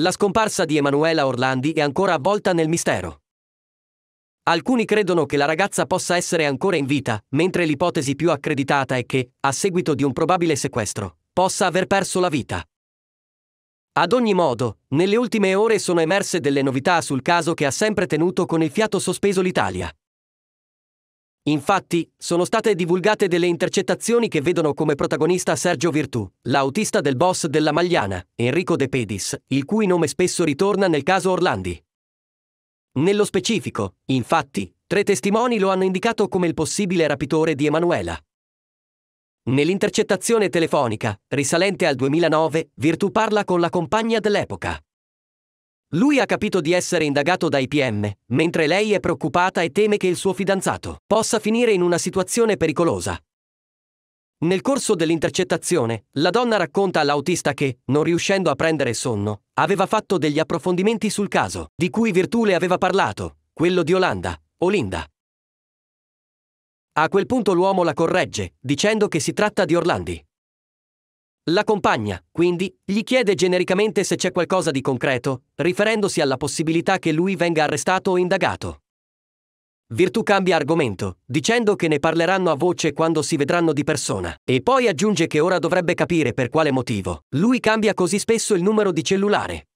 La scomparsa di Emanuela Orlandi è ancora avvolta nel mistero. Alcuni credono che la ragazza possa essere ancora in vita, mentre l'ipotesi più accreditata è che, a seguito di un probabile sequestro, possa aver perso la vita. Ad ogni modo, nelle ultime ore sono emerse delle novità sul caso che ha sempre tenuto con il fiato sospeso l'Italia. Infatti, sono state divulgate delle intercettazioni che vedono come protagonista Sergio Virtù, l'autista del boss della Magliana, Enrico De Pedis, il cui nome spesso ritorna nel caso Orlandi. Nello specifico, infatti, tre testimoni lo hanno indicato come il possibile rapitore di Emanuela. Nell'intercettazione telefonica, risalente al 2009, Virtù parla con la compagna dell'epoca. Lui ha capito di essere indagato dai PM, mentre lei è preoccupata e teme che il suo fidanzato possa finire in una situazione pericolosa. Nel corso dell'intercettazione, la donna racconta all'autista che, non riuscendo a prendere sonno, aveva fatto degli approfondimenti sul caso, di cui Virtù le aveva parlato, quello di Olanda, Olinda. A quel punto l'uomo la corregge, dicendo che si tratta di Orlandi. La compagna, quindi, gli chiede genericamente se c'è qualcosa di concreto, riferendosi alla possibilità che lui venga arrestato o indagato. Virtù cambia argomento, dicendo che ne parleranno a voce quando si vedranno di persona, e poi aggiunge che ora dovrebbe capire per quale motivo lui cambia così spesso il numero di cellulare.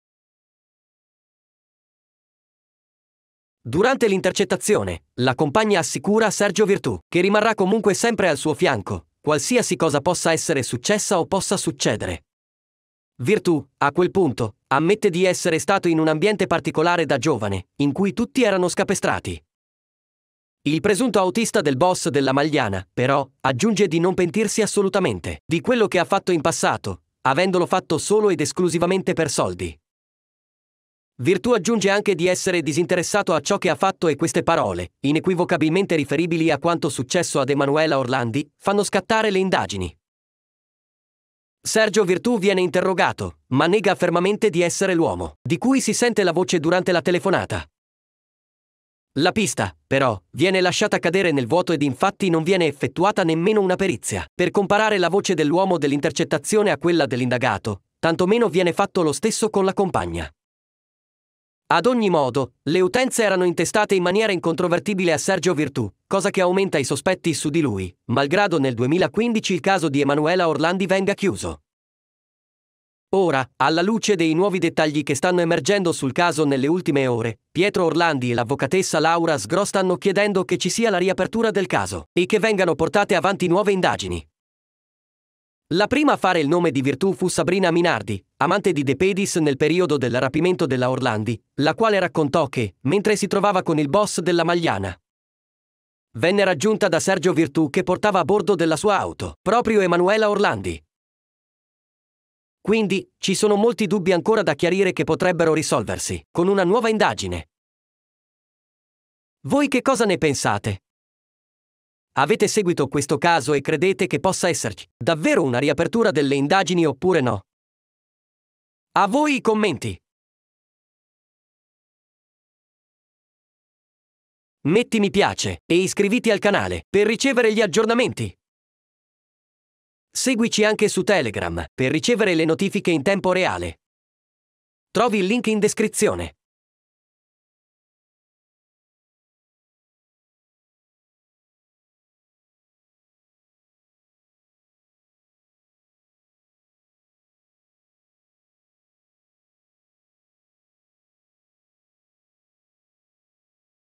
Durante l'intercettazione, la compagna assicura Sergio Virtù che rimarrà comunque sempre al suo fianco, qualsiasi cosa possa essere successa o possa succedere. Virtù, a quel punto, ammette di essere stato in un ambiente particolare da giovane, in cui tutti erano scapestrati. Il presunto autista del boss della Magliana, però, aggiunge di non pentirsi assolutamente di quello che ha fatto in passato, avendolo fatto solo ed esclusivamente per soldi. Virtù aggiunge anche di essere disinteressato a ciò che ha fatto e queste parole, inequivocabilmente riferibili a quanto successo ad Emanuela Orlandi, fanno scattare le indagini. Sergio Virtù viene interrogato, ma nega fermamente di essere l'uomo, di cui si sente la voce durante la telefonata. La pista, però, viene lasciata cadere nel vuoto ed infatti non viene effettuata nemmeno una perizia, per comparare la voce dell'uomo dell'intercettazione a quella dell'indagato, tantomeno viene fatto lo stesso con la compagna. Ad ogni modo, le utenze erano intestate in maniera incontrovertibile a Sergio Virtù, cosa che aumenta i sospetti su di lui, malgrado nel 2015 il caso di Emanuela Orlandi venga chiuso. Ora, alla luce dei nuovi dettagli che stanno emergendo sul caso nelle ultime ore, Pietro Orlandi e l'avvocatessa Laura Sgro stanno chiedendo che ci sia la riapertura del caso e che vengano portate avanti nuove indagini. La prima a fare il nome di virtù fu Sabrina Minardi, amante di De Pedis nel periodo del rapimento della Orlandi, la quale raccontò che, mentre si trovava con il boss della Magliana, venne raggiunta da Sergio Virtù che portava a bordo della sua auto proprio Emanuela Orlandi. Quindi, ci sono molti dubbi ancora da chiarire che potrebbero risolversi con una nuova indagine. Voi che cosa ne pensate? Avete seguito questo caso e credete che possa esserci davvero una riapertura delle indagini oppure no? A voi i commenti. Metti mi piace e iscriviti al canale per ricevere gli aggiornamenti. Seguici anche su Telegram per ricevere le notifiche in tempo reale. Trovi il link in descrizione.